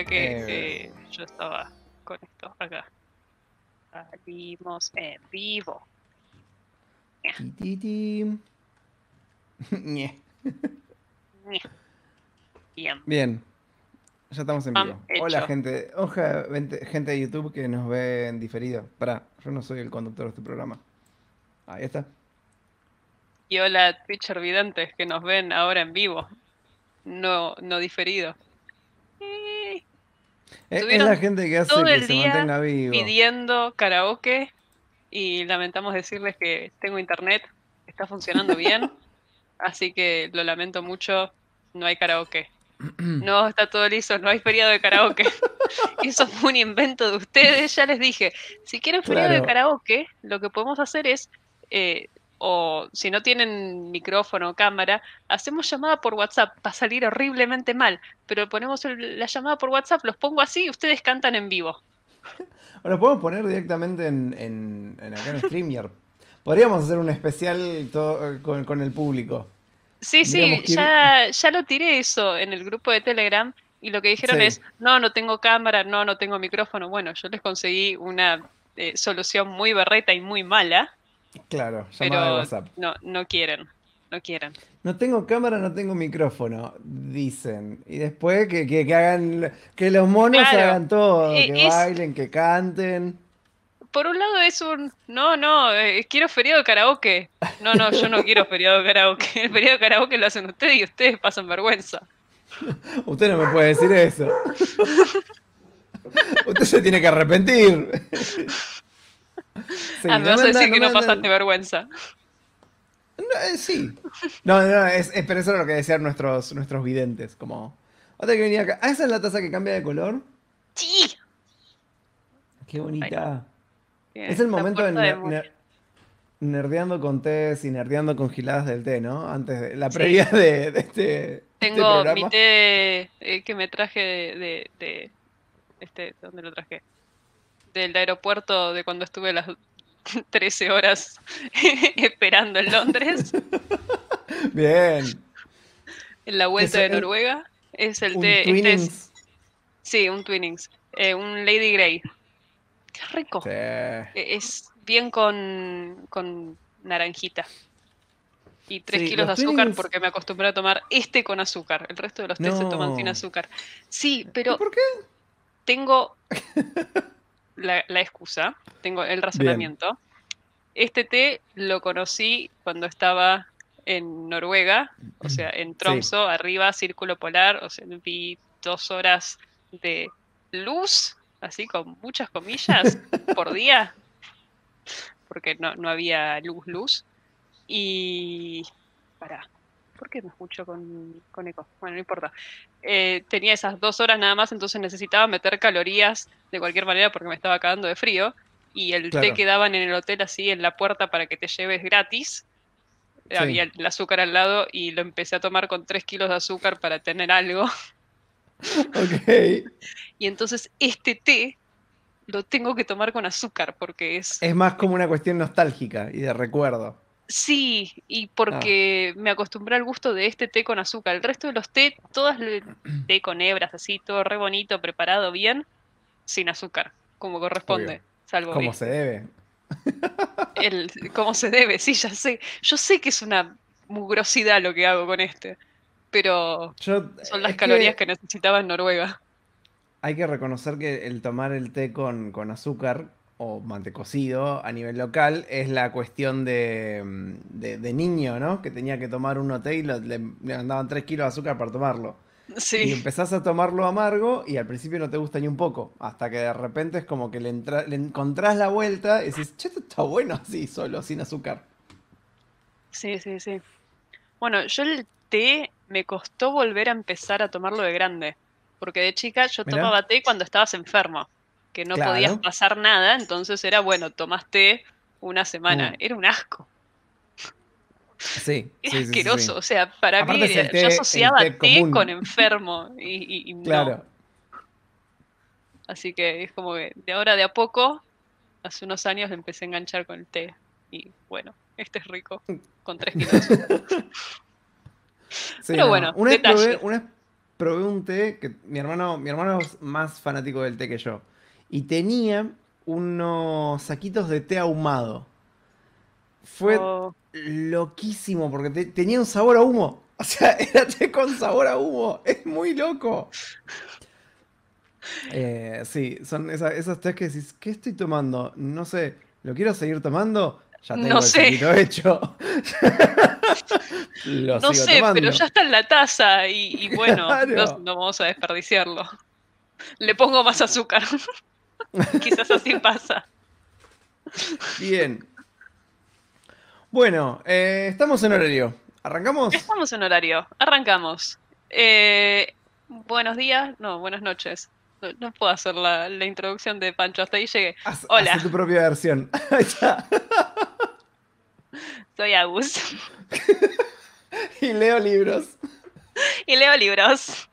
que eh. yo estaba con esto acá. Salimos en vivo. Bien. Bien. Ya estamos en vivo. Hola, gente. Oja, gente de YouTube que nos ven en diferido. Pará, yo no soy el conductor de este programa. Ahí está. Y hola, Twitch videntes que nos ven ahora en vivo. No, no diferido. Eh, es, la gente que hace que se mantenga vivo. pidiendo karaoke y lamentamos decirles que tengo internet, está funcionando bien, así que lo lamento mucho, no hay karaoke. No, está todo listo no hay feriado de karaoke. Eso fue un invento de ustedes, ya les dije. Si quieren feriado de karaoke, lo que podemos hacer es eh, o si no tienen micrófono o cámara, hacemos llamada por WhatsApp. Va a salir horriblemente mal, pero ponemos la llamada por WhatsApp, los pongo así y ustedes cantan en vivo. Bueno, podemos poner directamente en, en, acá en Streamer. Podríamos hacer un especial eh, con, el público. Sí, sí, ya, ya lo tiré eso en el grupo de Telegram y lo que dijeron es, no, no tengo cámara, no, no tengo micrófono. Bueno, yo les conseguí una eh, solución muy berreta y muy mala, Claro, llamada de WhatsApp. No, no quieren, no quieren. No tengo cámara, no tengo micrófono, dicen. Y después que, hagan, que los monos hagan todo, eh, que bailen, que canten. Por un lado es un, no, no, eh, quiero feriado de karaoke. No, no, yo no quiero feriado de karaoke. El feriado de karaoke lo hacen ustedes y ustedes pasan vergüenza. Usted no me puede decir eso. Usted se tiene que arrepentir. Ah, no decir que no, pasas pasaste vergüenza. Eh, sí. No, no, es, es, eh, pero eso lo que decían nuestros, nuestros videntes. Como, otra que venía acá. Ah, esa es la taza que cambia de color. Sí. Qué bonita. es el momento de, nerdeando con tés y nerdeando con giladas del té, ¿no? Antes de la previa este, de, este. Tengo mi té eh, que me traje de, de, este, ¿dónde lo traje? del aeropuerto de cuando estuve las 13 horas esperando en Londres. Bien. En la vuelta de Noruega. Es el té. Este sí, un Twinings eh, un Lady Grey. Qué rico. E-, es bien con, naranjita. Y tres kilos de azúcar porque me acostumbré a tomar este con azúcar. El resto de los test se toman sin azúcar. Sí, pero. ¿Por qué? Tengo la, excusa, tengo el razonamiento. Este té lo conocí cuando estaba en Noruega, o sea, en Tromso, arriba, círculo polar, o sea, vi dos horas de luz, así con muchas comillas, por día, porque no, no había luz, luz. Y, para, ¿por qué me escucho con, con eco? Bueno, no importa. Eh, tenía esas dos horas nada más, entonces necesitaba meter calorías de cualquier manera porque me estaba cagando de frío. Y el té que en el hotel así en la puerta para que te lleves gratis. Había el azúcar al lado y lo empecé a tomar con tres kilos de azúcar para tener algo. Ok. y entonces este té lo tengo que tomar con azúcar porque es... Es más como una cuestión nostálgica y de recuerdo. Sí, y ah. porque me acostumbré al gusto de este té con azúcar. El resto de los té, los té con hebras, así, todo re bonito, preparado bien, sin azúcar, como corresponde. Salvo como se debe. El, como se debe, sí, ya sé. Yo sé que es una mugrosidad lo que hago con este, pero son las calorías que... necesitaba en Noruega. Hay que reconocer que el tomar el té con, con azúcar o mantecocido a nivel local es la cuestión de, mm, niño, ¿no? Que tenía que tomar un té y le, mandaban 3 kilos de azúcar para tomarlo. Sí. Y empezás a tomarlo amargo y al principio no te gusta ni un poco, hasta que de repente es como que le, encontrás la vuelta y dices, che, está bueno así, solo, sin azúcar. Sí, sí, sí. Bueno, yo el té me costó volver a empezar a tomarlo de grande, porque de chica yo tomaba té cuando estabas enfermo que no podías pasar nada, entonces era, bueno, tomaste una semana, uh. era un asco. Sí, era asqueroso, o sea, para mí yo asociaba té, con enfermo y, claro. Así que es como que de ahora de a poco, hace unos años empecé a enganchar con el té y bueno, este es rico, con tres kilos. Pero bueno, una vez, probé un té que mi hermano, mi hermano es más fanático del té que yo y tenía unos saquitos de té ahumado. Fue oh. loquísimo porque tenía un sabor a humo. O sea, era té con sabor a humo. Es muy loco. Eh, sí, son esas, esas que decís, ¿qué estoy tomando? No sé, ¿lo quiero seguir tomando? Ya tengo no el hecho. Lo no sé, pero ya está en la taza y, bueno, no vamos a desperdiciarlo. Le pongo más azúcar. Quizás así pasa. Bien. Bueno, eh, estamos en horario. ¿Arrancamos? Estamos en horario. Arrancamos. Eh, buenos días. No, buenas noches. No, puedo hacer la, introducción de Pancho. Hasta ahí llegué. Hola. Haz tu propia versión. Soy Agus. y leo libros. Y leo libros.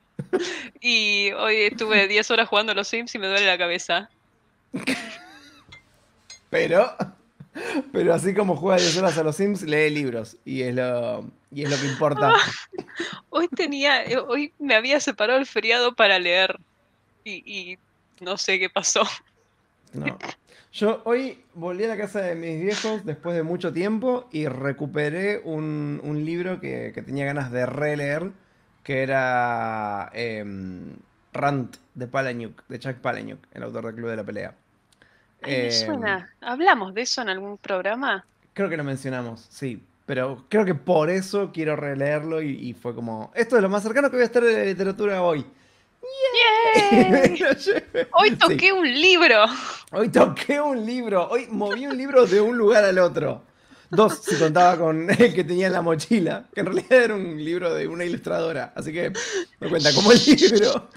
Y hoy estuve 10 horas jugando los Sims y me duele la cabeza. pero, pero así como juega 10 horas a los Sims, lee libros. Y es lo, y es lo que importa. hoy tenía, hoy me había separado el feriado para leer. Y, no sé qué pasó. No. Yo hoy volví a la casa de mis viejos después de mucho tiempo y recuperé un, libro que, tenía ganas de releer, que era em, Rant de Palanyuk, de Chuck Palanyuk, el autor del Club de la Pelea. Eh, suena. ¿Hablamos de eso en algún programa? Creo que lo mencionamos, sí. Pero creo que por eso quiero releerlo y, fue como, esto es lo más cercano que voy a estar de la literatura hoy. Hoy toqué un libro. Hoy toqué un libro. Hoy moví un libro de un lugar al otro. Dos, si contaba con el que tenía en la mochila, que en realidad era un libro de una ilustradora, así que no cuenta como libro.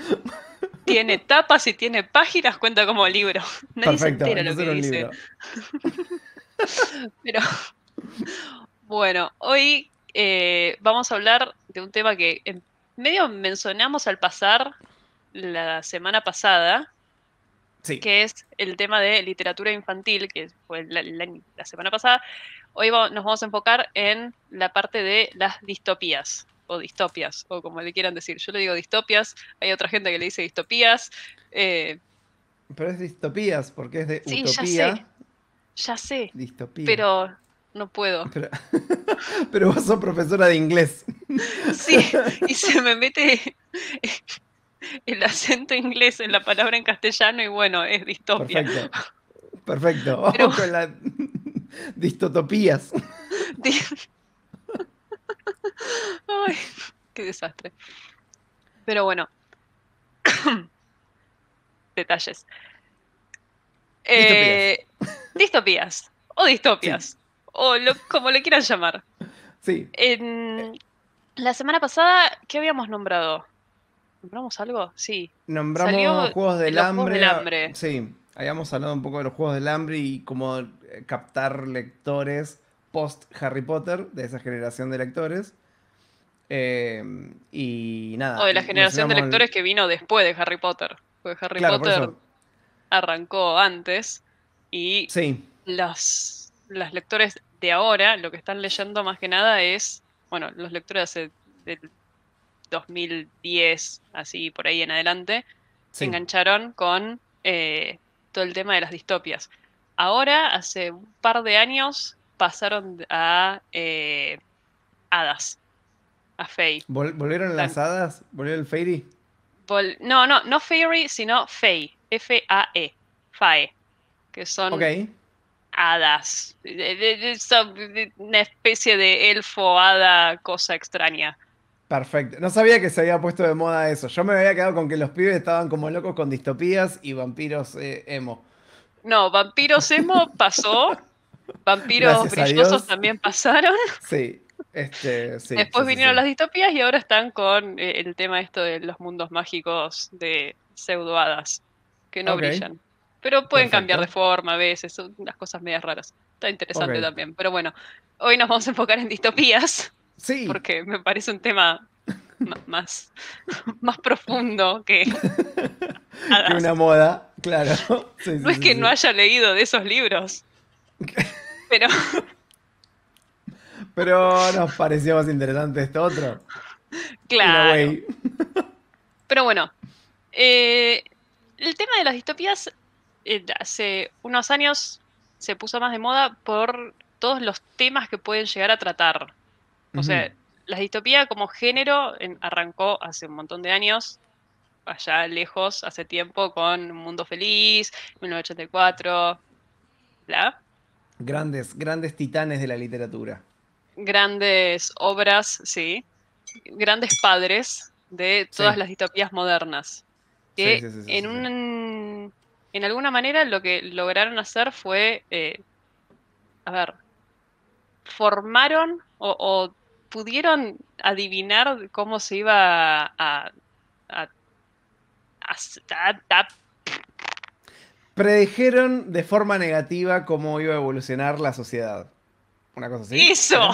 Tiene tapas y tiene páginas, cuenta como libro. Nadie se entera lo que dice. Pero bueno, hoy eh, vamos a hablar de un tema que medio mencionamos al pasar la semana pasada, Sí. que es el tema de literatura infantil, que fue la, semana pasada, Hoy nos vamos a enfocar en la parte de las distopías, o distopias, o como le quieran decir. Yo le digo distopias, hay otra gente que le dice distopías. Eh, pero es distopías, porque es de sí, Ya sé. Ya sé. Distopía. Pero no puedo. Pero, vos sos profesora de inglés. Sí, y se me mete el acento inglés en la palabra en castellano y bueno, es distopia. Perfecto. Perfecto. Distotopías. Ay, qué desastre. Pero bueno. Detalles. Eh, distopías. O distopias. O como le quieran llamar. Sí. la semana pasada, ¿qué habíamos nombrado? ¿Nombramos algo? Sí. Nombramos del Hambre. Juegos del Hambre. Sí habíamos hablado un poco de los juegos del hambre y cómo eh, captar lectores post Harry Potter, de esa generación de lectores. Em, y nada. O de la generación de lectores que vino después de Harry Potter. Porque Harry Potter arrancó antes y sí. los, lectores de ahora lo que están leyendo más que nada es, bueno, los lectores de del 2010, así por ahí en adelante, se engancharon con eh, todo el tema de las distopias. Ahora, hace un par de años, pasaron a eh, hadas, a Fey. ¿Volvieron las hadas? ¿Volvieron el Fairy? no, no, no Fairy, sino Fey, F-A-E, Fae, que son hadas, una especie de elfo, hada, cosa extraña. Perfecto. No sabía que se había puesto de moda eso. Yo me había quedado con que los pibes estaban como locos con distopías y vampiros eh, emo. No, vampiros emo pasó. Vampiros brillosos también pasaron. Sí. Este, Después vinieron las distopías y ahora están con eh, el tema esto de los mundos mágicos de pseudoadas que no brillan. Pero pueden cambiar de forma a veces, son unas cosas medias raras. Está interesante también. Pero bueno, hoy nos vamos a enfocar en distopías. Porque me parece un tema más, más profundo que, una moda, claro. no es que no haya leído de esos libros. Pero. Pero nos parecía más interesante esto otro. Claro. Pero bueno. Eh, el tema de las distopías eh, hace unos años se puso más de moda por todos los temas que pueden llegar a tratar. O sea, la distopía como género arrancó hace un montón de años, allá lejos, hace tiempo, con Mundo Feliz, 1984, Grandes, grandes titanes de la literatura. Grandes obras, sí. Grandes padres de todas las distopías modernas. Que en, un, en alguna manera lo que lograron hacer fue, eh, a ver, formaron o pudieron adivinar cómo se iba a, a, predijeron de forma negativa cómo iba a evolucionar la sociedad. Una cosa así. Eso.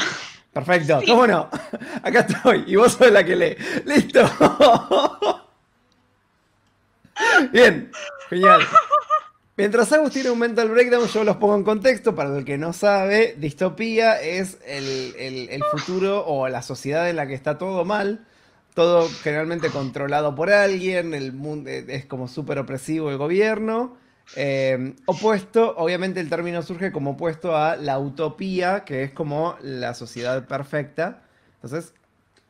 Perfecto. ¿Cómo no? Acá estoy. Y vos sos la que lee. Listo. Bien. Genial. Mientras Agus tiene un mental breakdown, yo los pongo en contexto. Para el que no sabe, distopía es el, futuro o la sociedad en la que está todo mal todo generalmente controlado por alguien, el mundo eh, es como súper opresivo el gobierno. Eh, opuesto, obviamente el término surge como opuesto a la utopía, que es como la sociedad perfecta. Entonces,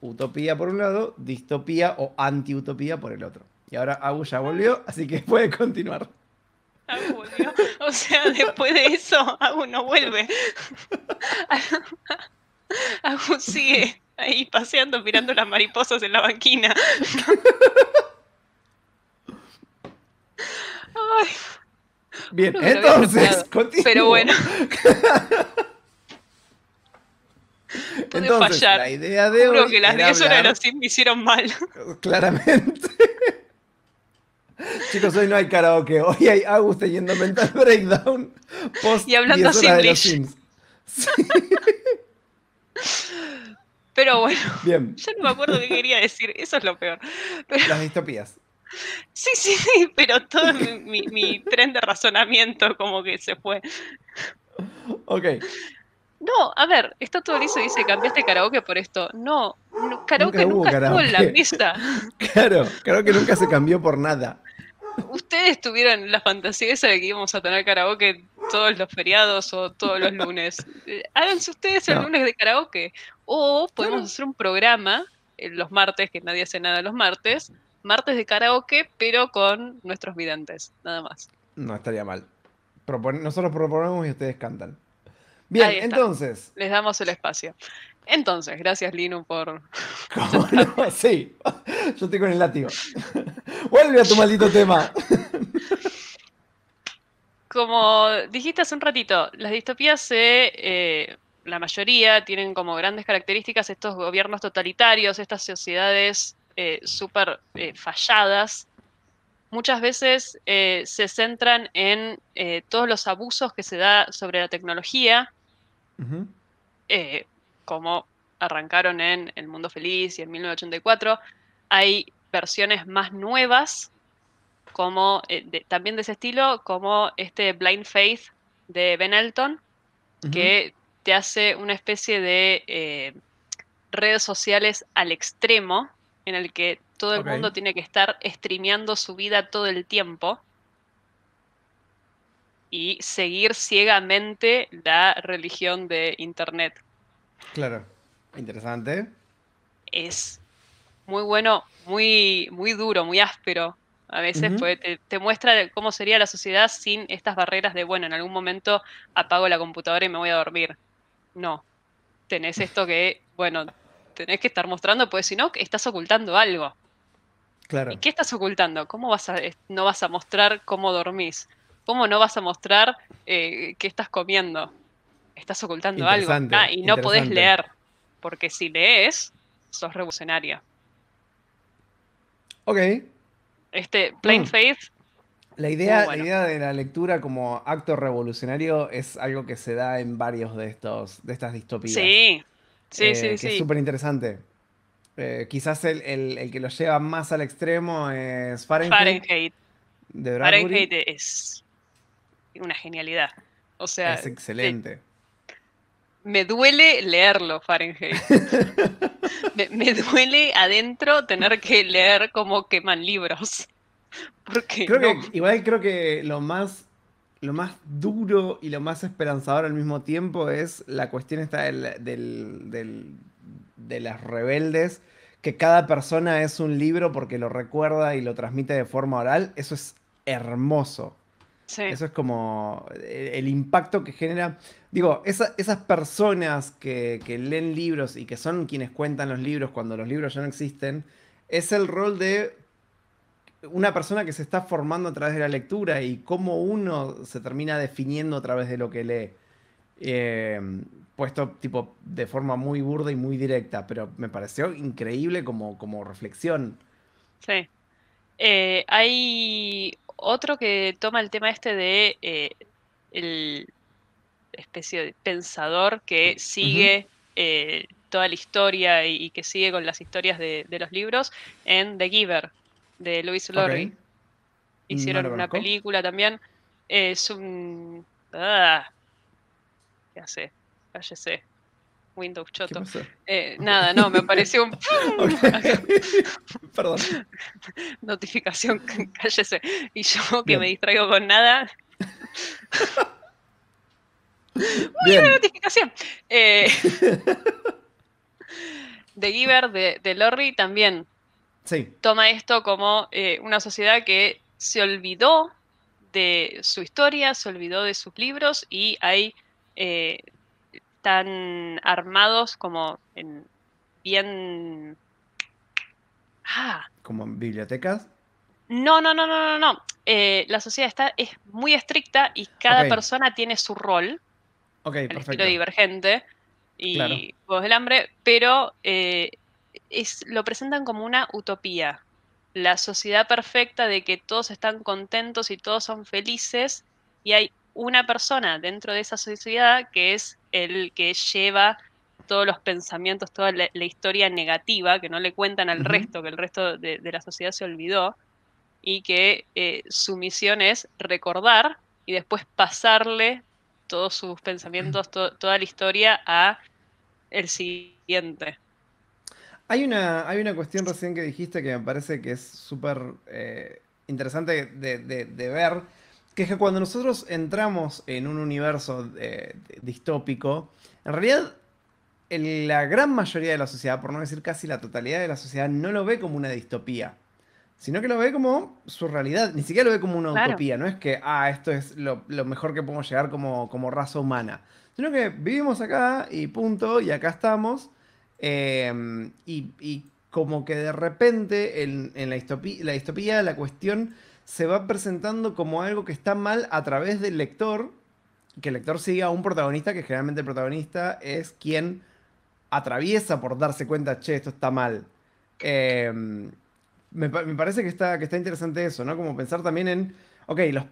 utopía por un lado, distopía o antiutopía por el otro. Y ahora Agus ya volvió, así que puede continuar. O sea, después de eso, Agus no vuelve. Agus sigue ahí paseando, mirando las mariposas en la banquina. Ay. Bien, entonces, Pero bueno. Pude fallar. La idea de Juro que las 10 horas de los me hicieron mal. Claramente. Chicos, hoy no hay karaoke. Hoy hay Agus teniendo mental breakdown. Post y hablando sin sí. Pero bueno, yo no me acuerdo qué quería decir. Eso es lo peor. Las distopías. Sí, sí, sí, pero todo mi, tren de razonamiento como que se fue. Ok. No, a ver, está todo listo y dice, cambiaste karaoke por esto. No, karaoke nunca, en la pista. Claro, karaoke nunca se cambió por nada ustedes tuvieron la fantasía esa de que íbamos a tener karaoke todos los feriados o todos los lunes. Eh, háganse ustedes el lunes de karaoke. O podemos hacer un programa eh, los martes, que nadie hace nada los martes, martes de karaoke, pero con nuestros videntes, nada más. No estaría mal. nosotros proponemos y ustedes cantan. Bien, entonces. Les damos el espacio. Entonces, gracias Lino por. Sí, yo estoy con el látigo. Vuelve a tu maldito tema. Como dijiste hace un ratito, las distopías eh, la mayoría tienen como grandes características estos gobiernos totalitarios, estas sociedades eh, súper eh, falladas, muchas veces se centran en todos los abusos que se da sobre la tecnología, como arrancaron en El Mundo Feliz y en 1984. Hay versiones más nuevas, como eh, también de ese estilo, como este Blind Faith de Ben Elton, que te hace una especie de eh, redes sociales al extremo, en el que todo el mundo tiene que estar streameando su vida todo el tiempo y seguir ciegamente la religión de Internet. Claro, interesante. Es muy bueno, muy, muy duro, muy áspero. A veces te, muestra cómo sería la sociedad sin estas barreras de, bueno, en algún momento apago la computadora y me voy a dormir. No, tenés esto que, bueno, tenés que estar mostrando, pues si no, estás ocultando algo. Claro. ¿Y qué estás ocultando? ¿Cómo vas a, no vas a mostrar cómo dormís? ¿Cómo no vas a mostrar eh, qué estás comiendo? Estás ocultando algo. Ah, y no podés leer, porque si lees, sos revolucionaria. Ok. Este, Plain mm. La idea, de la lectura como acto revolucionario es algo que se da en varios de estos, de estas distopías. Sí, sí, eh, sí, Es súper interesante. Eh, quizás el, que lo lleva más al extremo es Fahrenheit. Fahrenheit. De Fahrenheit es una genialidad. O sea, es excelente me duele leerlo, Fahrenheit. me, duele adentro tener que leer como queman libros. Porque creo que, igual creo que lo más, lo más duro y lo más esperanzador al mismo tiempo es la cuestión esta del, de las rebeldes, que cada persona es un libro porque lo recuerda y lo transmite de forma oral. Eso es hermoso. Eso es como eh, el impacto que genera. Digo, esas personas que, leen libros y que son quienes cuentan los libros cuando los libros ya no existen, es el rol de una persona que se está formando a través de la lectura y cómo uno se termina definiendo a través de lo que lee. Eh, puesto tipo de forma muy burda y muy directa, pero me pareció increíble como, como reflexión. Sí. Eh, hay otro que toma el tema este de eh, el especie de pensador que sigue eh, toda la historia y, que sigue con las historias de, los libros en The Giver, de Louis Lorry. Mm, Hicieron una película también. Es un... Ah, ya sé, cállese. Windows choto. Eh, nada, no, me apareció un. Perdón. Notificación, cállese. Y yo que me distraigo con nada. ¡Uy, la notificación. The eh, Giver de, de Lorry también sí. toma esto como eh, una sociedad que se olvidó de su historia, se olvidó de sus libros y hay están armados como en bien... Ah. ¿Como en bibliotecas? No, no, no, no, no, no. Eh, la sociedad está, es muy estricta y cada persona tiene su rol. Ok, el perfecto. Estilo divergente y claro. el del Hambre, pero eh, es, lo presentan como una utopía. La sociedad perfecta de que todos están contentos y todos son felices y hay una persona dentro de esa sociedad que es el que lleva todos los pensamientos, toda la, historia negativa que no le cuentan al resto, que el resto de, la sociedad se olvidó, y que eh, su misión es recordar y después pasarle todos sus pensamientos, toda la historia a el siguiente. Hay una, hay una cuestión recién que dijiste que me parece que es súper eh, interesante de, ver, que es que cuando nosotros entramos en un universo eh, distópico, en realidad la gran mayoría de la sociedad, por no decir casi la totalidad de la sociedad, no lo ve como una distopía, sino que lo ve como su realidad, ni siquiera lo ve como una utopía, no es que, ah, esto es lo, mejor que podemos llegar como, como raza humana, sino que vivimos acá y punto, y acá estamos, em, y, como que de repente en, la, distopía, la distopía, la cuestión se va presentando como algo que está mal a través del lector, que el lector siga a un protagonista, que generalmente el protagonista es quien atraviesa por darse cuenta, che, esto está mal. Em, me, parece que está, que está interesante eso, ¿no? Como pensar también en, ok, los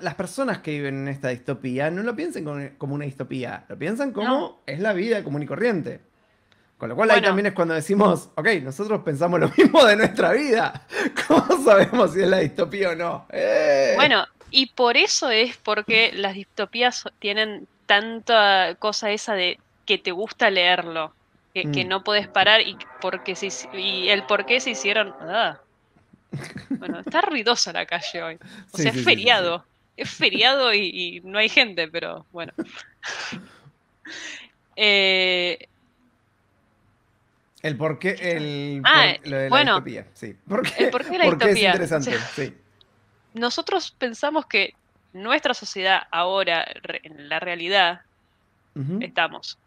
las personas que viven en esta distopía no lo piensen como, una distopía, lo piensan como es la vida común y corriente. Con lo cual ahí también es cuando decimos, ok, nosotros pensamos lo mismo de nuestra vida. ¿Cómo sabemos si es la distopía o no? ¡Eh! Bueno, y por eso es porque las distopías tienen tanta cosa esa de que te gusta leerlo, que, mm. no puedes parar y, porque y el por qué se hicieron... nada Bueno, está ruidosa la calle hoy. O sea, es feriado. es feriado y, y, no hay gente, pero bueno. eh, el por qué, el, ah, de la bueno, sí. el por qué la interesante, sí. Nosotros pensamos que nuestra sociedad ahora, en la realidad, estamos.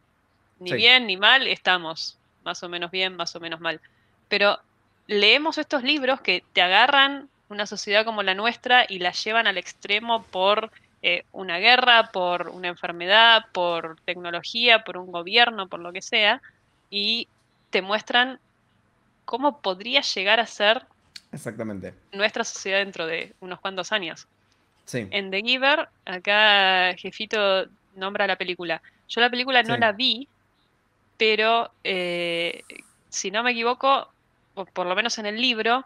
Ni bien ni mal, estamos. Más o menos bien, más o menos mal. Pero leemos estos libros que te agarran una sociedad como la nuestra y la llevan al extremo por eh, una guerra, por una enfermedad, por tecnología, por un gobierno, por lo que sea, y te muestran cómo podría llegar a ser nuestra sociedad dentro de unos cuantos años. En The Giver, acá Jefito nombra la película. Yo la película no la vi, pero eh, si no me equivoco, o por lo menos en el libro,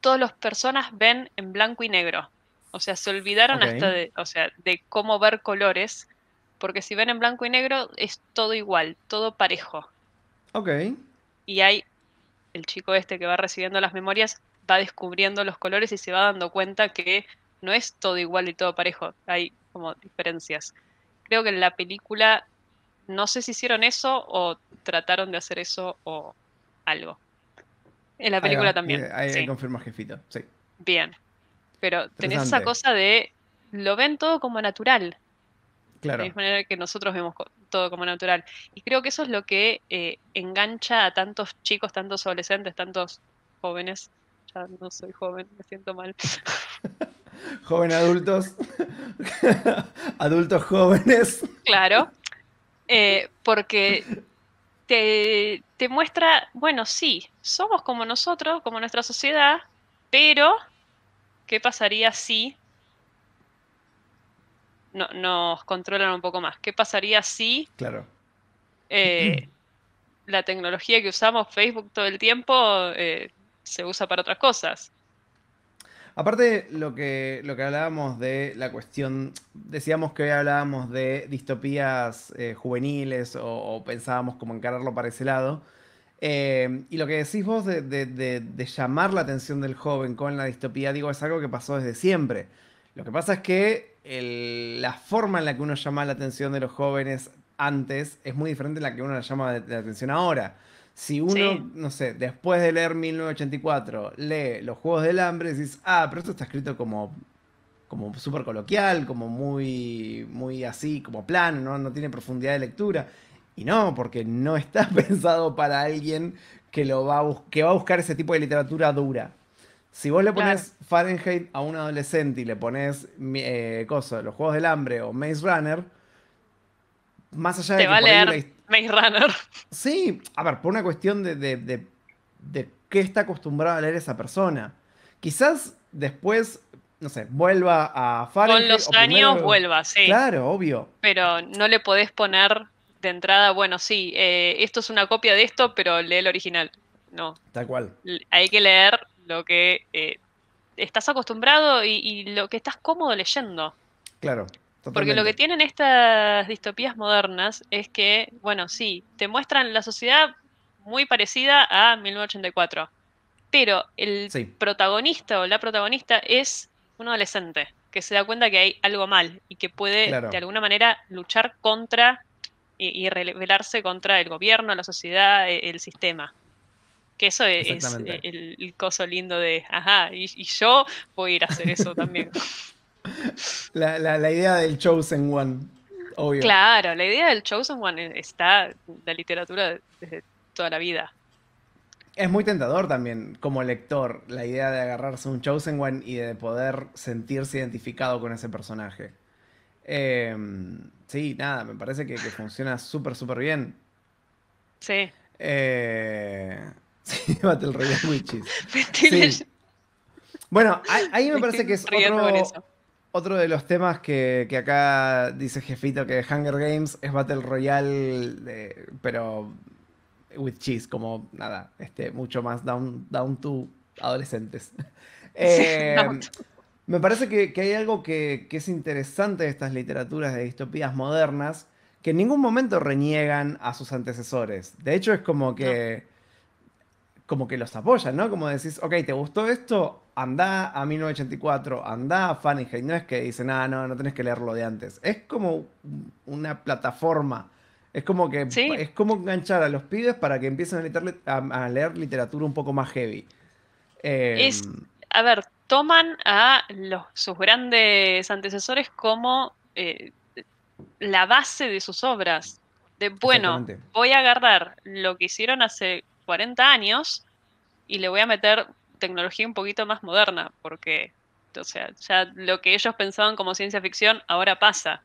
todas las personas ven en blanco y negro. O sea, se olvidaron hasta o sea, de cómo ver colores, porque si ven en blanco y negro es todo igual, todo parejo. Ok. Y hay el chico este que va recibiendo las memorias, va descubriendo los colores y se va dando cuenta que no es todo igual y todo parejo, hay como diferencias. Creo que en la película no sé si hicieron eso o trataron de hacer eso o algo. En la película también. Eh, ahí, Jefito, sí. Bien. Pero tenés esa cosa de lo ven todo como natural. De la misma manera que nosotros vemos todo como natural. Y creo que eso es lo que eh, engancha a tantos chicos, tantos adolescentes, tantos jóvenes. Ya no soy joven, me siento mal. joven adultos. adultos jóvenes. Claro. Eh, porque te, te muestra, bueno, sí, somos como nosotros, como nuestra sociedad, pero ¿qué pasaría si nos controlan un poco más. ¿Qué pasaría si claro. Eh, la tecnología que usamos, Facebook todo el tiempo, eh, se usa para otras cosas? Aparte, lo que, lo que hablábamos de la cuestión, decíamos que hoy hablábamos de distopías eh, juveniles o, pensábamos como encararlo para ese lado. y lo que decís vos de, llamar la atención del joven con la distopía, digo, es algo que pasó desde siempre. Lo que pasa es que la forma en la que uno llama la atención de los jóvenes antes es muy diferente a la que uno la llama de, la atención ahora. Si uno, no sé, después de leer 1984, lee Los Juegos del Hambre, dices ah, pero esto está escrito como, como súper coloquial, como muy, muy así, como plano, ¿no? no tiene profundidad de lectura. Y no, porque no está pensado para alguien que, lo va, que va a buscar ese tipo de literatura dura. Si vos le pones Fahrenheit a un adolescente y le pones eh, los juegos del hambre o Maze Runner, más allá de. Te que va a leer Maze Runner. Sí, a ver, por una cuestión de, de, qué está acostumbrada a leer esa persona. Quizás después no sé, vuelva a Fahrenheit. Con los años vuelva, sí. Claro, obvio. Pero no le podés poner de entrada, bueno, sí, eh, esto es una copia de esto, pero lee el original. No. Tal cual. Hay que leer lo que eh, estás acostumbrado y, lo que estás cómodo leyendo. Claro. Porque lo que tienen estas distopías modernas es que, bueno, sí, te muestran la sociedad muy parecida a 1984, pero el protagonista o la protagonista es un adolescente que se da cuenta que hay algo mal y que puede de alguna manera luchar contra y, rebelarse contra el gobierno, la sociedad, e, el sistema. Que eso e-, es, el, coso lindo de, ajá, y, yo voy a ir a hacer eso también. la, idea del Chosen One, obvio. Claro, la idea del Chosen One e-, está en la literatura desde toda la vida. Es muy tentador también como lector la idea de agarrarse un Chosen One y de poder sentirse identificado con ese personaje. Em, sí, nada, me parece que, que funciona súper, súper bien. Sí. Eh, Sí, Battle Royale Witches. Bueno, ahí me parece que es otro, de los temas que, acá dice Jefito que Hunger Games es Battle Royale, pero with cheese, como nada, este, mucho más down, down to adolescentes. Eh, me parece que, hay algo que, es interesante de estas literaturas de distopías modernas, que en ningún momento reniegan a sus antecesores. De hecho, es como que como que los apoyan, ¿no? Como decís, ok, ¿te gustó esto? Andá a 1984, andá a Fahrenheit. No es que dice, ah, no, no tenés que leerlo de antes. Es como una plataforma. Es como que es como enganchar a los pibes para que empiecen a, leer, literatura un poco más heavy. es, em, a ver, toman a sus grandes antecesores como eh, la base de sus obras. De bueno, voy a agarrar lo que hicieron hace 40 años y le voy a meter tecnología un poquito más moderna, porque, o sea, ya lo que ellos pensaban como ciencia ficción ahora pasa.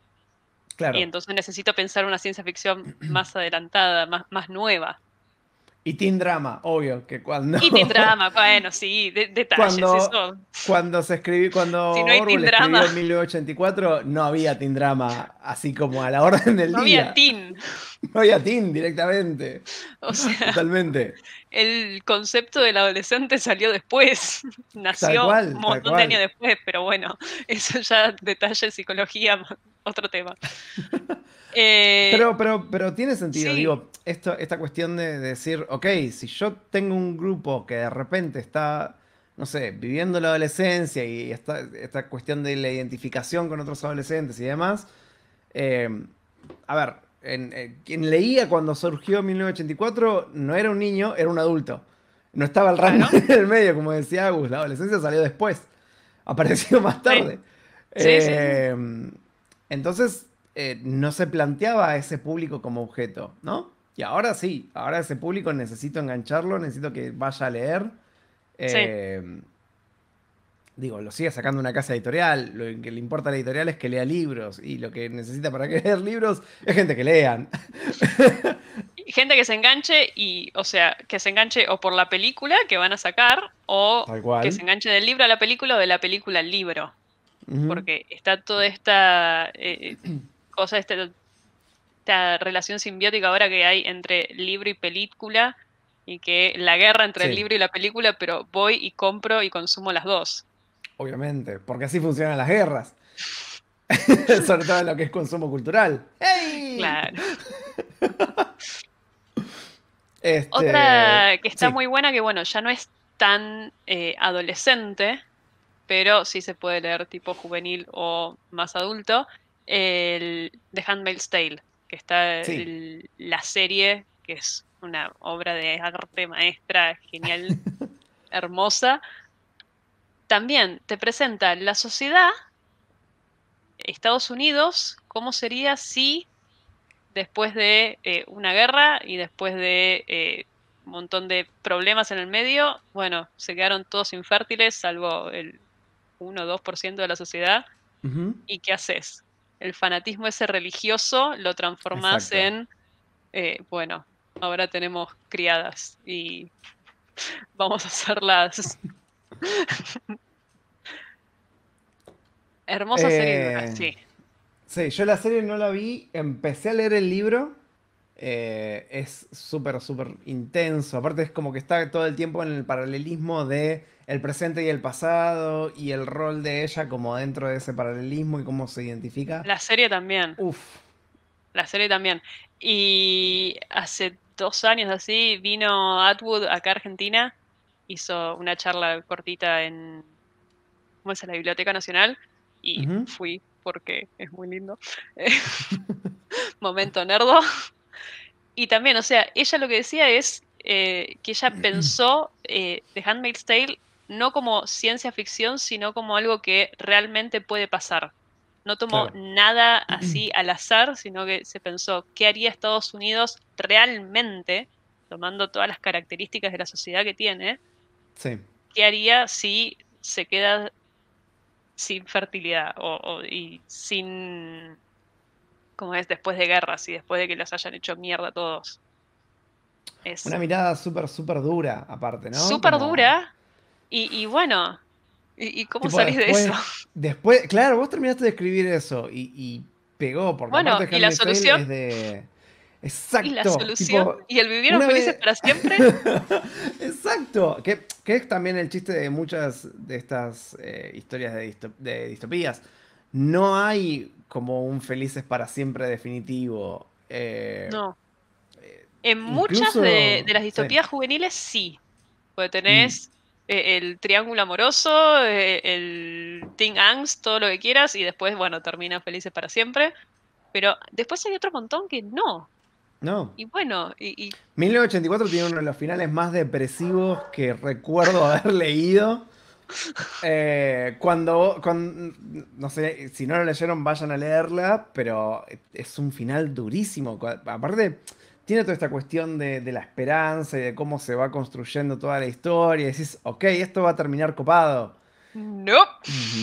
Y entonces necesito pensar una ciencia ficción más adelantada, más, más nueva. Y Teen Drama, obvio, que cuando... Y Teen Drama, bueno, sí, detalles, cuando, eso. Cuando se escribió, cuando si en 1984, no había Teen Drama, así como a la orden del día. No había Teen. No había Teen directamente. O sea, Totalmente. El concepto del adolescente salió después, nació un montón de años después, pero bueno, eso ya detalle psicología otro tema. Eh, pero, pero, pero tiene sentido, digo, esto, esta cuestión de decir, ok, si yo tengo un grupo que de repente está, no sé, viviendo la adolescencia y está, esta cuestión de la identificación con otros adolescentes y demás, eh, a ver, en, eh, quien leía cuando surgió 1984 no era un niño, era un adulto. No estaba el rango en el medio, como decía Agus, la adolescencia salió después, apareció más tarde. Entonces eh, no se planteaba a ese público como objeto, ¿no? Y ahora sí, ahora ese público necesito engancharlo, necesito que vaya a leer. Em, digo, lo sigue sacando una casa editorial, lo que le importa a la editorial es que lea libros y lo que necesita para leer libros es gente que lean. gente que se enganche y, o sea, que se enganche o por la película que van a sacar o que se enganche del libro a la película o de la película al libro porque está toda esta eh, eh, cosa, este, esta, relación simbiótica ahora que hay entre libro y película, y que la guerra entre el libro y la película, pero voy y compro y consumo las dos. Obviamente, porque así funcionan las guerras. Sobre todo en lo que es consumo cultural. Claro. Este, Otra que está muy buena, que bueno, ya no es tan eh, adolescente, pero sí se puede leer tipo juvenil o más adulto. El The Handmaid's Tale, que está la serie, que es una obra de arte maestra genial, hermosa. También te presenta la sociedad, Estados Unidos, cómo sería si después de eh, una guerra y después de eh, un montón de problemas en el medio, bueno, se quedaron todos infértiles, salvo el 1 o 2% de la sociedad. ¿Y qué haces? El fanatismo ese religioso lo transformás en, eh, bueno, ahora tenemos criadas y vamos a hacerlas Hermosa serie, eh, sí. Sí, yo la serie no la vi, empecé a leer el libro eh, es súper, súper intenso. Aparte es como que está todo el tiempo en el paralelismo de el presente y el pasado y el rol de ella como dentro de ese paralelismo y cómo se identifica. La serie también. Uf. La serie también. Y hace dos años así vino Atwood acá a Argentina, hizo una charla cortita en ¿cómo es? la Biblioteca Nacional y fui porque es muy lindo. Momento nerdo. Y también, o sea, ella lo que decía es eh, que ella pensó eh, The Handmaid's Tale no como ciencia ficción, sino como algo que realmente puede pasar. No tomó nada así al azar, sino que se pensó, ¿qué haría Estados Unidos realmente, tomando todas las características de la sociedad que tiene? Sí. ¿Qué haría si se queda sin fertilidad o, o y sin como es después de guerras y después de que los hayan hecho mierda todos. Es Una mirada súper, súper dura, aparte, ¿no? Súper dura. Y, bueno, ¿y, cómo salís de eso? Después, claro, vos terminaste de escribir eso y, pegó, por bueno, y la solución Exacto. Y la solución. y el vivieron felices para siempre. Exacto. Que, es también el chiste de muchas de estas eh, historias de, de distopías no hay como un felices para siempre definitivo. Eh, no. Eh, en muchas de, las distopías juveniles sí. Porque tenés mm. eh, el triángulo amoroso, el Teen Angst, todo lo que quieras, y después, bueno, termina felices para siempre. Pero después hay otro montón que no. No. Y bueno, y... 1984 tiene uno de los finales más depresivos que recuerdo haber leído. Eh, cuando, no sé, si no lo leyeron, vayan a leerla, pero es un final durísimo. Aparte, tiene toda esta cuestión de, la esperanza y de cómo se va construyendo toda la historia. Y decís, ok, esto va a terminar copado. No.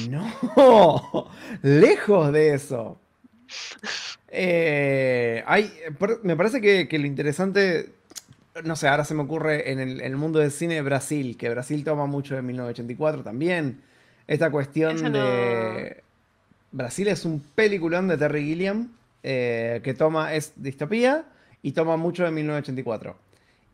No, lejos de eso. Eh, me parece que lo interesante no sé, ahora se me ocurre en el, mundo del cine Brasil, que Brasil toma mucho de 1984 también. Esta cuestión de... Brasil es un peliculón de Terry Gilliam eh, que toma, es distopía y toma mucho de 1984.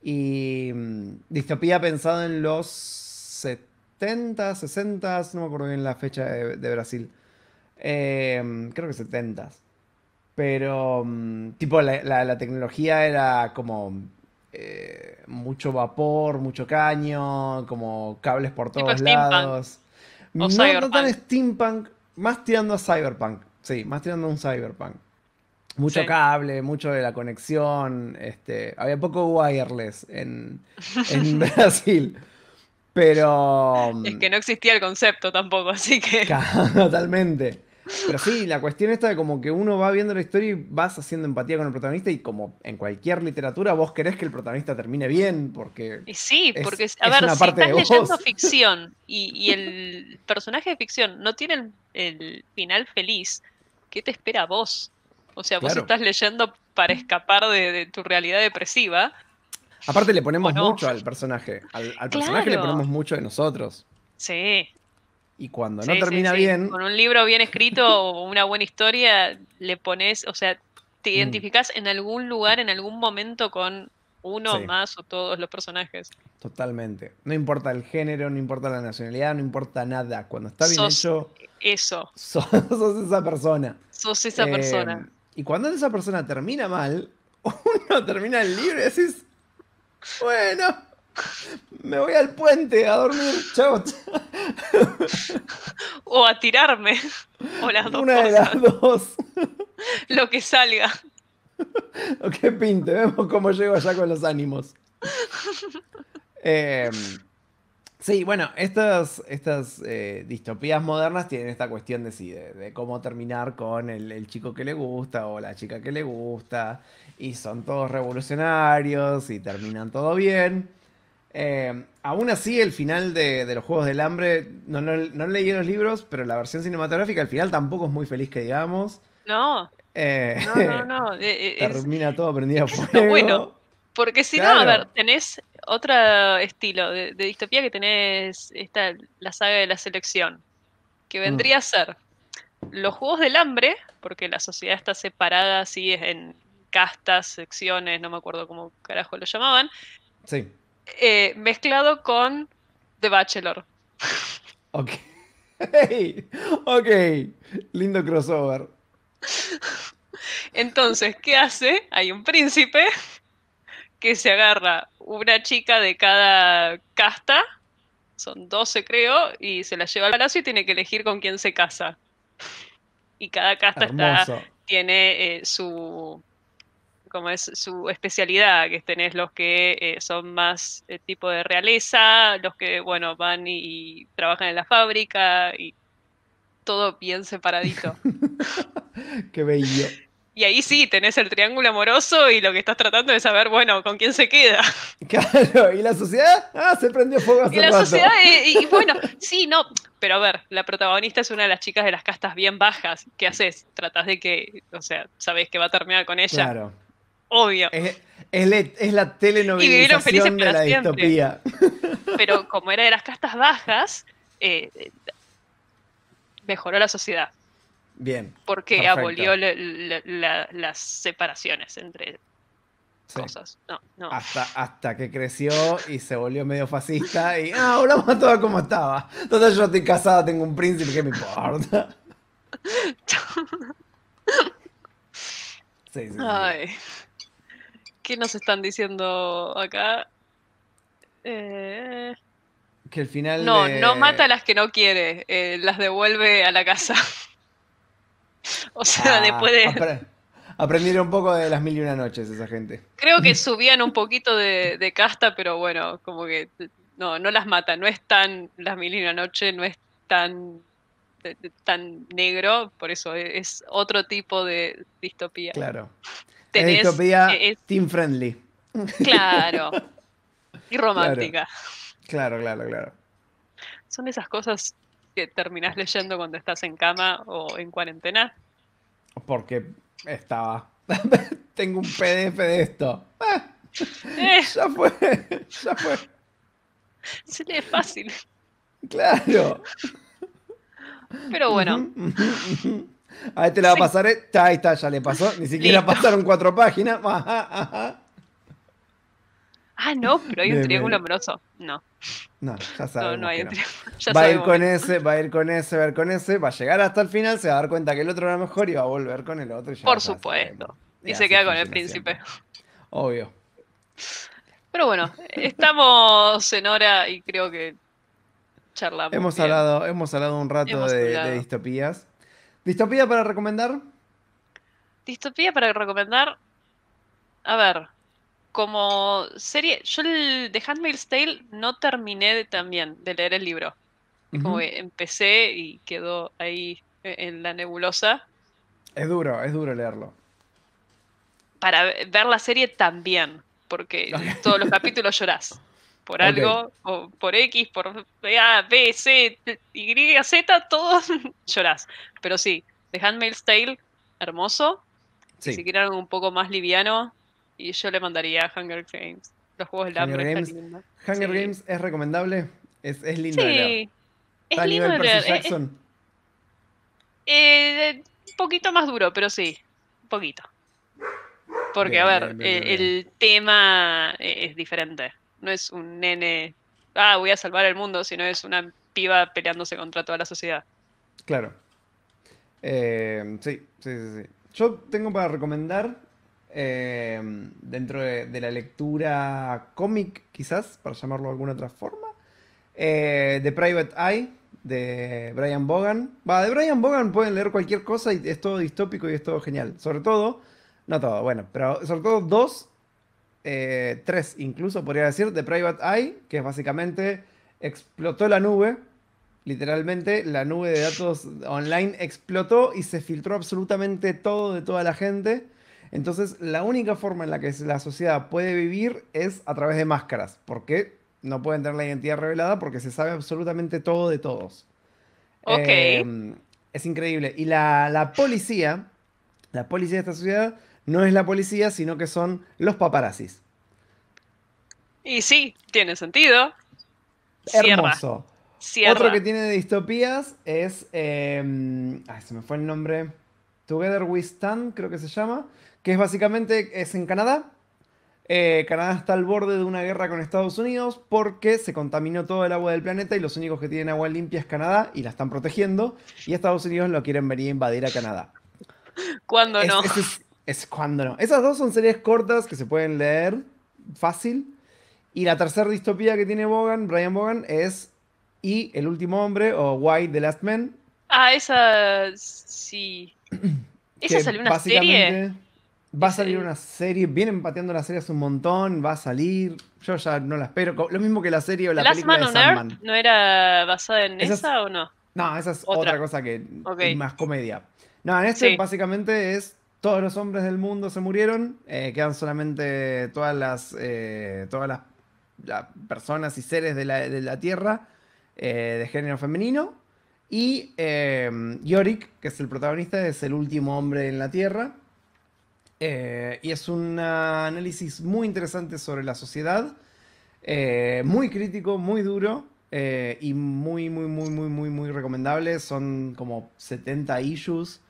Y mm, distopía pensado en los 70, 60, no me acuerdo bien la fecha de, Brasil. Eh, creo que 70. Pero, mm, tipo, la tecnología era como eh, mucho vapor, mucho caño, como cables por todos lados. No, tan steampunk, más tirando a cyberpunk. Sí, más tirando a un cyberpunk. Mucho cable, mucho de la conexión. Este, había poco wireless en, en Brasil. Pero. Es que no existía el concepto tampoco, así que. Totalmente. Pero sí, la cuestión esta de como que uno va viendo la historia y vas haciendo empatía con el protagonista y como en cualquier literatura vos querés que el protagonista termine bien porque... sí, porque a ver, si estás leyendo ficción y, el personaje de ficción no tiene el, final feliz, ¿qué te espera vos? O sea, vos estás leyendo para escapar de, tu realidad depresiva. Aparte le ponemos mucho al personaje, al, personaje le ponemos mucho de nosotros. Sí, y cuando no termina bien. Con un libro bien escrito o una buena historia, le pones, o sea, te mm. identificás en algún lugar, en algún momento con uno más o todos los personajes. Totalmente. No importa el género, no importa la nacionalidad, no importa nada. Cuando está bien hecho. Eso. Sos, esa persona. Sos esa persona. Em, y cuando esa persona termina mal, uno termina el libro y decís. Bueno. Me voy al puente a dormir, chao. O a tirarme. O las dos. Una cosas. de las dos. Lo que salga. o que pinte, vemos cómo llego allá con los ánimos. Em, sí, bueno, estas, estas eh, distopías modernas tienen esta cuestión de, cómo terminar con el chico que le gusta o la chica que le gusta. Y son todos revolucionarios y terminan todo bien. Em, aún así, el final de, Los Juegos del Hambre, no, no, leí los libros, pero la versión cinematográfica al final tampoco es muy feliz que digamos. No. Eh, no, no, no. Eh, eh, termina todo prendido fuego. Bueno, porque si no, a ver, tenés otro estilo de, distopía que tenés esta, la saga de la selección, que mm. vendría a ser los Juegos del Hambre, porque la sociedad está separada así en castas, secciones, no me acuerdo cómo carajo lo llamaban. Sí eh, mezclado con The Bachelor. Ok. ok, lindo crossover. Entonces, ¿qué hace? Hay un príncipe que se agarra una chica de cada casta, son 12 creo, y se la lleva al palacio y tiene que elegir con quién se casa. Y cada casta está, tiene eh, su, como es su especialidad, que tenés los que eh, son más eh, tipo de realeza, los que, bueno, van y, trabajan en la fábrica y todo bien separadito. Qué bello. Y ahí sí, tenés el triángulo amoroso y lo que estás tratando es saber, bueno, con quién se queda. Claro, ¿y la sociedad? Ah, se prendió fuego hace Y la sociedad, eh, y, bueno, sí, no, pero a ver, la protagonista es una de las chicas de las castas bien bajas. ¿Qué haces? Tratás de que, o sea, sabés que va a terminar con ella. Claro obvio. Es, la telenovelización de la distopía. Pero como era de las castas bajas, eh, mejoró la sociedad. Bien. Porque abolió las separaciones entre cosas. Hasta, hasta que creció y se volvió medio fascista y ah, vamos a todo como estaba. Entonces yo estoy casada, tengo un príncipe, ¿qué me importa? sí, sí, Ay. ¿Qué nos están diciendo acá? Eh, que al final. No, no mata a las que no quiere, eh, las devuelve a la casa. o sea, ah, después de. aprendieron un poco de las mil y una noches esa gente. Creo que subían un poquito de, casta, pero bueno, como que no, no las mata, no es tan las mil y una noches, no es tan tan negro, por eso es otro tipo de distopía. Claro tenés, eh, team friendly. Claro. Y romántica. Claro, claro, claro. Son esas cosas que terminás leyendo cuando estás en cama o en cuarentena. Porque estaba. Tengo un PDF de esto. Eh. Ya fue, ya fue. Se lee fácil. Claro. Pero bueno. A este le va a pasar, está, eh. ahí está, ya le pasó. Ni siquiera pasaron cuatro páginas. Ah, no, pero hay un triángulo amoroso. No. No, ya sabes va a ir con ese, va a ir con ese, va a ir con ese, va a llegar hasta el final, se va a dar cuenta que el otro era mejor y va a volver con el otro. Por supuesto. Y, se queda con el príncipe. Obvio. Pero bueno, estamos en hora y creo que charlamos. Hemos, hablado, hemos hablado un rato de distopías. ¿Distopía para recomendar? Distopía para recomendar. A ver, como serie. Yo el The Handmaid's Tale no terminé de, también de leer el libro. Como empecé y quedó ahí e, en la nebulosa. Es duro, es duro leerlo. Para ver la serie también, porque todos los capítulos llorás por algo, o por X, por A, B, C, Y, Z, todos llorás. Pero sí, The Handmaid's Tale, hermoso. Si quieren un poco más liviano, y yo le mandaría Hunger Games. Los juegos de hambre Games, Hunger Games es recomendable, es, es lindo. Sí, es a lindo. De Jackson. Eh, un poquito más duro, pero sí, un poquito. Porque, a ver, eh, el tema eh, es diferente no es un nene, ah, voy a salvar el mundo, sino es una piba peleándose contra toda la sociedad. Claro. Eh, sí, sí, sí, Yo tengo para recomendar, eh, dentro de, la lectura cómic, quizás, para llamarlo de alguna otra forma, eh, The Private Eye, de Brian Bogan. Va, de Brian Bogan pueden leer cualquier cosa y es todo distópico y es todo genial. Sobre todo, no todo, bueno, pero sobre todo dos eh, tres incluso podría decir, de Private Eye, que es básicamente explotó la nube, literalmente la nube de datos online explotó y se filtró absolutamente todo de toda la gente. Entonces, la única forma en la que la sociedad puede vivir es a través de máscaras, porque no pueden tener la identidad revelada porque se sabe absolutamente todo de todos. Ok. Em, es increíble. Y la, la policía, la policía de esta sociedad no es la policía, sino que son los paparazzis. Y sí, tiene sentido. Hermoso. Otro que tiene de distopías es. Em, ay, se me fue el nombre. Together We Stand, creo que se llama. Que es básicamente. Es en Canadá. Eh, Canadá está al borde de una guerra con Estados Unidos porque se contaminó todo el agua del planeta y los únicos que tienen agua limpia es Canadá y la están protegiendo. Y Estados Unidos lo quieren venir a invadir a Canadá. ¿Cuándo no? Es cuando no. Esas dos son series cortas que se pueden leer fácil. Y la tercera distopía que tiene Bogan, Brian Bogan, es Y el último hombre o Why the Last Man. Ah, esa sí. esa salió una serie. Va a salir una serie, vienen pateando las series un montón, va a salir, yo ya no la espero. Lo mismo que la serie o la Last película Man de Earth ¿No era basada en esa, o no? No, esa es otra, cosa que es más comedia. No, en este básicamente es todos los hombres del mundo se murieron, eh, quedan solamente todas las, eh, todas las, personas y seres de la, Tierra eh, de género femenino. Y Yorick, que es el protagonista, es el último hombre en la Tierra. y es un análisis muy interesante sobre la sociedad, muy crítico, muy duro. y muy, muy, muy, muy, muy, muy recomendable. Son como 70 issues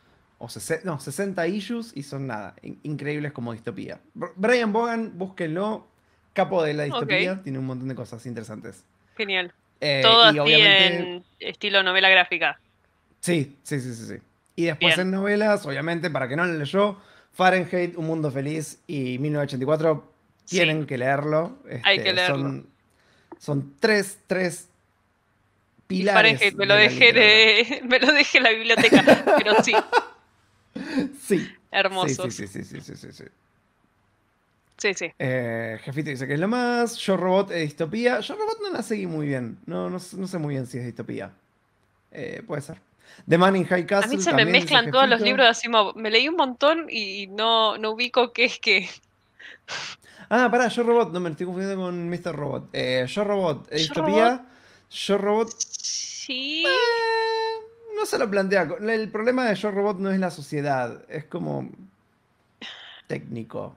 no, 60 issues y son nada, increíbles como distopía. Brian Bogan, búsquenlo, capo de la distopía, tiene un montón de cosas interesantes. Genial. Eh, Todo en estilo novela gráfica. Sí, sí, sí, sí, Y después en novelas, obviamente, para que no lo leyó, Fahrenheit, Un Mundo Feliz y 1984 tienen que leerlo. Hay que este, leerlo. Son, tres, tres pilares. Fahrenheit, me lo, me lo dejé en la biblioteca, pero sí. Sí. hermoso Sí, sí, sí, sí, sí, sí. Eh, Jefito dice que es lo más. Yo Robot es distopía. Yo Robot no la seguí muy bien. No, no, sé muy bien si es distopía. Eh, puede ser. The Man in High Castle. A mí se me mezclan todos los libros de Me leí un montón y no, ubico qué es qué. Ah, pará, Yo Robot. No, me estoy confundiendo con Mr. Eh, robot. yo Robot, ¿es distopía. Yo Robot. Sí se lo plantea. El problema de Yo Robot no es la sociedad, es como técnico.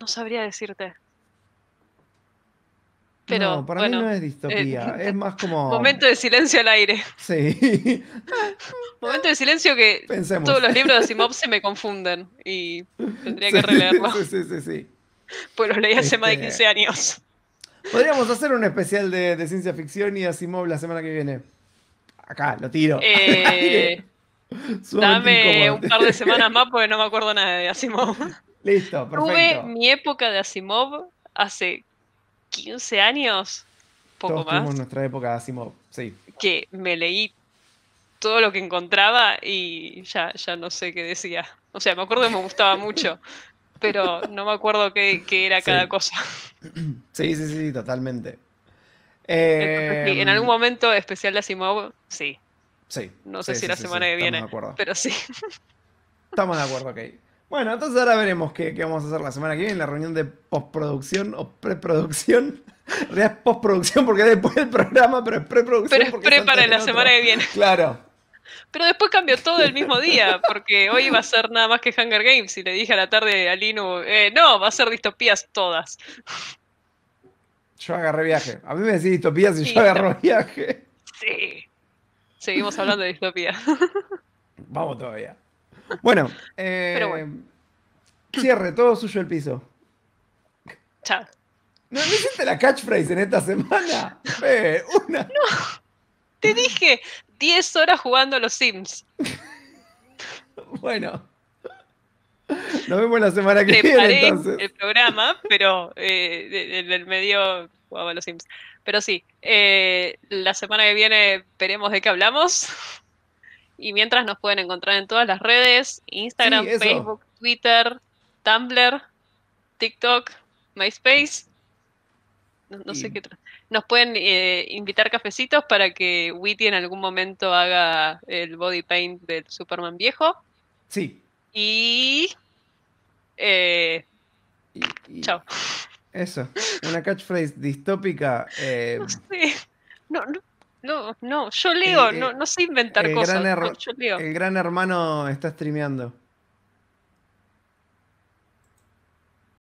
No sabría decirte. Pero, no, para mí no es distopía, eh, es más como... Momento de silencio al aire. Sí. momento de silencio que todos los libros de Asimov se me confunden y tendría que releerlos. Sí, sí, sí, sí. Pues los leí hace más de 15 este, años. Podríamos hacer un especial de, de ciencia ficción y Asimov la semana que viene. Acá, lo tiro. Eh, dame un par de semanas más porque no me acuerdo nada de Asimov. Listo, perfecto. Tuve mi época de Asimov hace 15 años, poco Todos más. Tuvimos nuestra época de Asimov, sí. Que me leí todo lo que encontraba y ya, ya no sé qué decía. O sea, me acuerdo que me gustaba mucho, pero no me acuerdo qué, era cada cosa. Sí, sí, sí, totalmente en algún em, momento especial de Asimov, sí. Sí. No sé si la semana que viene, pero sí. Estamos de acuerdo, ok. Bueno, entonces ahora veremos qué, vamos a hacer la semana que viene, la reunión de postproducción o preproducción. En realidad es postproducción porque es después del programa, pero es preproducción. Pero es pre para la semana que viene. Claro. Pero después cambió todo el mismo día, porque hoy va a ser nada más que Hunger Games y le dije a la tarde a Linu, eh, no, va a ser distopías todas. Yo agarré viaje. A mí me decís distopía si yo agarro viaje. Sí. Seguimos hablando de distopía. Vamos todavía. Eh, bueno, cierre, todo suyo el piso. Chao. ¿No, me hiciste la catchphrase en esta semana? una. No. Te dije 10 horas jugando a los Sims. bueno. Nos vemos la semana que viene. Entonces. El programa, pero en eh, el medio jugaba los Sims. Pero sí, eh, la semana que viene veremos de qué hablamos. Y mientras nos pueden encontrar en todas las redes: Instagram, Facebook, Twitter, Tumblr, TikTok, MySpace. No, sé qué otra. Nos pueden eh, invitar cafecitos para que Witty en algún momento haga el body paint del Superman viejo. Sí. Y eh, chao. Eso, una catchphrase distópica. Eh, no sé, no, no, no, yo leo, eh, eh, no, sé inventar cosas. El gran hermano está streameando.